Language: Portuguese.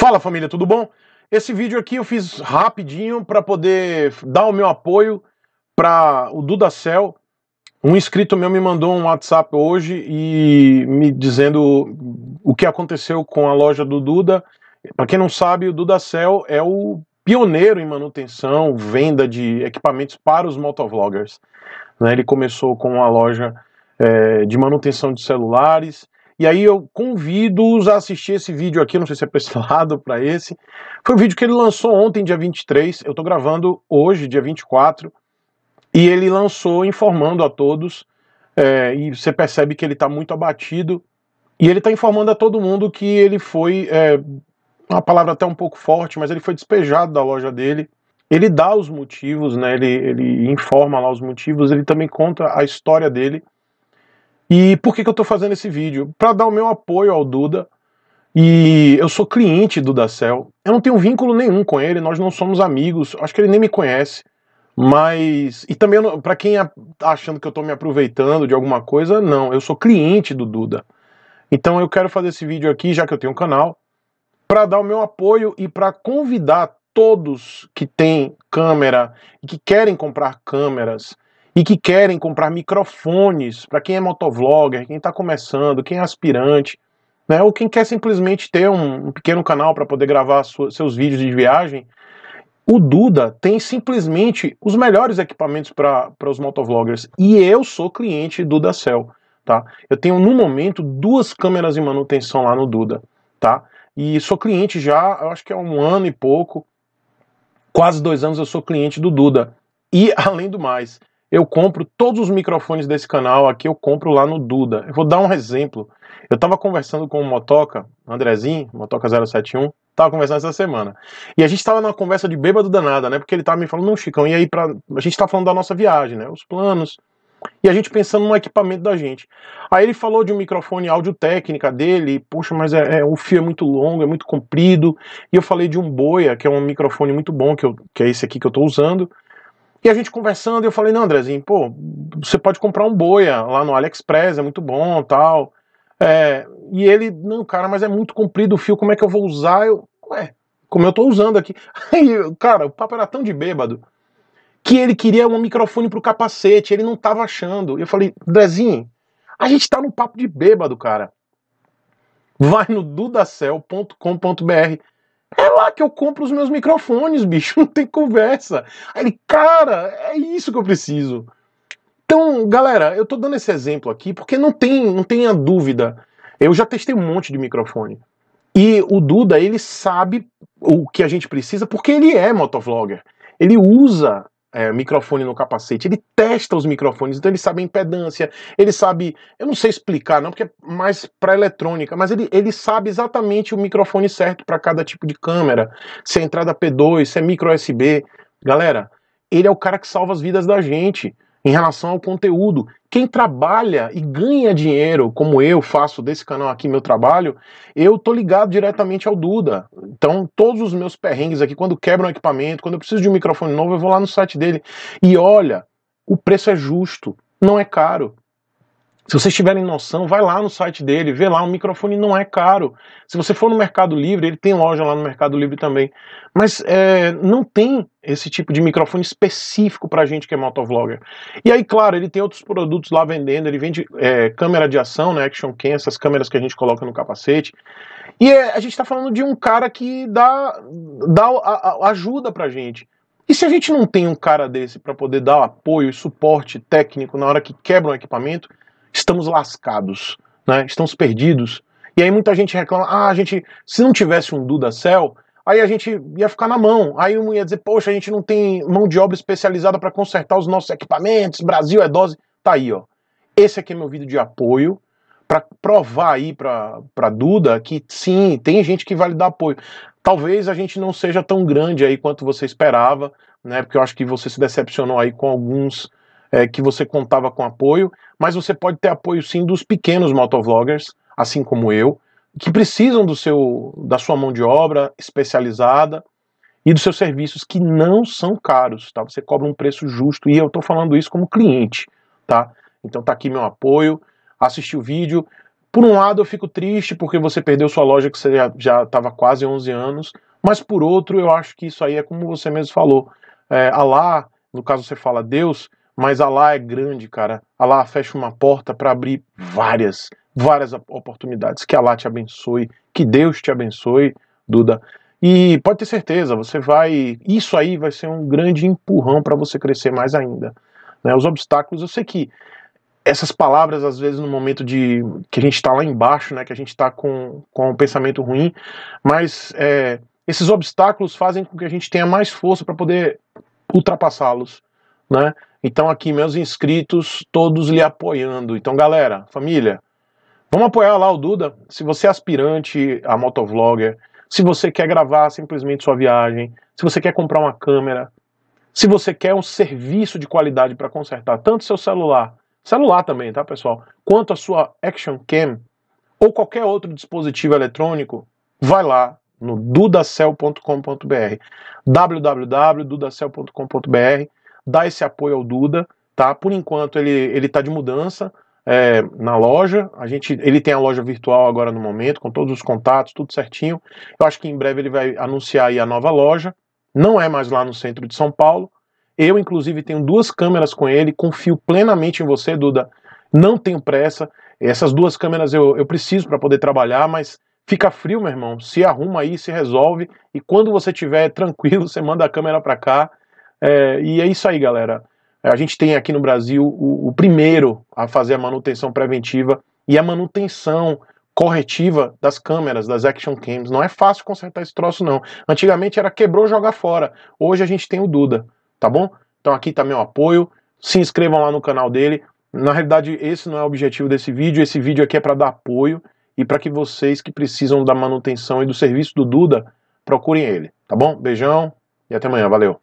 Fala família, tudo bom? Esse vídeo aqui eu fiz rapidinho para poder dar o meu apoio para o Dudacel. Um inscrito meu me mandou um WhatsApp hoje e me dizendo o que aconteceu com a loja do Duda. Para quem não sabe, o Dudacel é o pioneiro em manutenção, venda de equipamentos para os motovloggers. Né? Ele começou com uma loja eh, de manutenção de celulares e aí eu convido-os a assistir esse vídeo aqui, não sei se é para esse lado, para esse. Foi um vídeo que ele lançou ontem, dia 23, eu estou gravando hoje, dia 24, e ele lançou informando a todos, é, e você percebe que ele está muito abatido, e ele está informando a todo mundo que ele foi, é, uma palavra até um pouco forte, mas ele foi despejado da loja dele. Ele dá os motivos, né? ele, ele informa lá os motivos, ele também conta a história dele, e por que, que eu estou fazendo esse vídeo? Para dar o meu apoio ao Duda. E eu sou cliente do Dacel. Eu não tenho vínculo nenhum com ele, nós não somos amigos. Acho que ele nem me conhece. Mas. E também, para quem é achando que eu estou me aproveitando de alguma coisa, não. Eu sou cliente do Duda. Então eu quero fazer esse vídeo aqui, já que eu tenho um canal, para dar o meu apoio e para convidar todos que têm câmera e que querem comprar câmeras e que querem comprar microfones para quem é motovlogger, quem está começando, quem é aspirante, né, ou quem quer simplesmente ter um, um pequeno canal para poder gravar seus vídeos de viagem, o Duda tem simplesmente os melhores equipamentos para os motovloggers. E eu sou cliente do Dacel, tá? Eu tenho, no momento, duas câmeras em manutenção lá no Duda, tá? E sou cliente já, eu acho que é um ano e pouco, quase dois anos eu sou cliente do Duda. E, além do mais, eu compro todos os microfones desse canal aqui, eu compro lá no Duda. Eu vou dar um exemplo. Eu estava conversando com o Motoca, Andrezinho, Motoca 071, Tava conversando essa semana. E a gente estava numa conversa de bêbado danada, né? Porque ele tava me falando, não, Chicão, e aí pra... a gente está falando da nossa viagem, né? Os planos. E a gente pensando no equipamento da gente. Aí ele falou de um microfone áudio técnica dele, poxa, mas é, é, o fio é muito longo, é muito comprido. E eu falei de um Boia, que é um microfone muito bom, que, eu, que é esse aqui que eu tô usando e a gente conversando, eu falei, não, Andrezinho, pô, você pode comprar um boia lá no AliExpress, é muito bom tal. É, e ele, não, cara, mas é muito comprido o fio, como é que eu vou usar? Eu, ué, como eu tô usando aqui. Aí, cara, o papo era tão de bêbado que ele queria um microfone pro capacete, ele não tava achando. E eu falei, Andrezinho, a gente tá num papo de bêbado, cara. Vai no dudacel.com.br é lá que eu compro os meus microfones, bicho, não tem conversa. Aí ele, cara, é isso que eu preciso. Então, galera, eu tô dando esse exemplo aqui porque não tem, não tenha dúvida. Eu já testei um monte de microfone. E o Duda, ele sabe o que a gente precisa porque ele é motovlogger. Ele usa é, microfone no capacete, ele testa os microfones, então ele sabe a impedância, ele sabe, eu não sei explicar não, porque é mais para eletrônica, mas ele, ele sabe exatamente o microfone certo para cada tipo de câmera, se é entrada P2, se é micro USB. Galera, ele é o cara que salva as vidas da gente em relação ao conteúdo. Quem trabalha e ganha dinheiro, como eu faço desse canal aqui, meu trabalho, eu tô ligado diretamente ao Duda. Então, todos os meus perrengues aqui, quando quebram um equipamento, quando eu preciso de um microfone novo, eu vou lá no site dele. E olha, o preço é justo, não é caro. Se vocês tiverem noção, vai lá no site dele, vê lá, um microfone não é caro. Se você for no Mercado Livre, ele tem loja lá no Mercado Livre também. Mas é, não tem esse tipo de microfone específico para gente que é motovlogger. E aí, claro, ele tem outros produtos lá vendendo, ele vende é, câmera de ação, né, Action Cam, essas câmeras que a gente coloca no capacete. E é, a gente está falando de um cara que dá, dá a, a, ajuda pra gente. E se a gente não tem um cara desse para poder dar apoio e suporte técnico na hora que quebra um equipamento, estamos lascados, né? estamos perdidos. E aí muita gente reclama, ah, a gente, se não tivesse um Duda Cell, aí a gente ia ficar na mão. Aí um ia dizer, poxa, a gente não tem mão de obra especializada para consertar os nossos equipamentos, Brasil é dose. Tá aí, ó. Esse aqui é meu vídeo de apoio para provar aí para Duda que sim, tem gente que vale dar apoio. Talvez a gente não seja tão grande aí quanto você esperava, né? Porque eu acho que você se decepcionou aí com alguns é, que você contava com apoio, mas você pode ter apoio sim dos pequenos motovloggers, assim como eu, que precisam do seu, da sua mão de obra especializada e dos seus serviços que não são caros, tá? Você cobra um preço justo e eu estou falando isso como cliente, tá? Então tá aqui meu apoio, assisti o vídeo. Por um lado eu fico triste porque você perdeu sua loja que você já estava quase 11 anos, mas por outro eu acho que isso aí é como você mesmo falou, é, Alá, no caso você fala Deus, mas Alá é grande, cara. Alá fecha uma porta para abrir várias, várias oportunidades. Que Alá te abençoe, que Deus te abençoe, Duda. E pode ter certeza, você vai. Isso aí vai ser um grande empurrão para você crescer mais ainda. Né? Os obstáculos, eu sei que essas palavras, às vezes, no momento de que a gente está lá embaixo, né, que a gente está com, com um pensamento ruim, mas é, esses obstáculos fazem com que a gente tenha mais força para poder ultrapassá-los. Né? Então, aqui, meus inscritos, todos lhe apoiando. Então, galera, família, vamos apoiar lá o Duda. Se você é aspirante a motovlogger, se você quer gravar simplesmente sua viagem, se você quer comprar uma câmera, se você quer um serviço de qualidade para consertar tanto seu celular, celular também, tá, pessoal, quanto a sua Action Cam ou qualquer outro dispositivo eletrônico, vai lá no dudacel.com.br, www.dudacel.com.br dá esse apoio ao Duda, tá? Por enquanto ele ele tá de mudança é, na loja, a gente ele tem a loja virtual agora no momento com todos os contatos, tudo certinho. Eu acho que em breve ele vai anunciar aí a nova loja. Não é mais lá no centro de São Paulo. Eu inclusive tenho duas câmeras com ele, confio plenamente em você, Duda. Não tenho pressa. Essas duas câmeras eu, eu preciso para poder trabalhar, mas fica frio, meu irmão. Se arruma aí, se resolve. E quando você tiver tranquilo, você manda a câmera para cá é, e é isso aí, galera. A gente tem aqui no Brasil o, o primeiro a fazer a manutenção preventiva e a manutenção corretiva das câmeras, das action cams. Não é fácil consertar esse troço, não. Antigamente era quebrou, jogar fora. Hoje a gente tem o Duda, tá bom? Então aqui tá meu apoio. Se inscrevam lá no canal dele. Na realidade, esse não é o objetivo desse vídeo. Esse vídeo aqui é para dar apoio e para que vocês que precisam da manutenção e do serviço do Duda procurem ele, tá bom? Beijão e até amanhã. Valeu!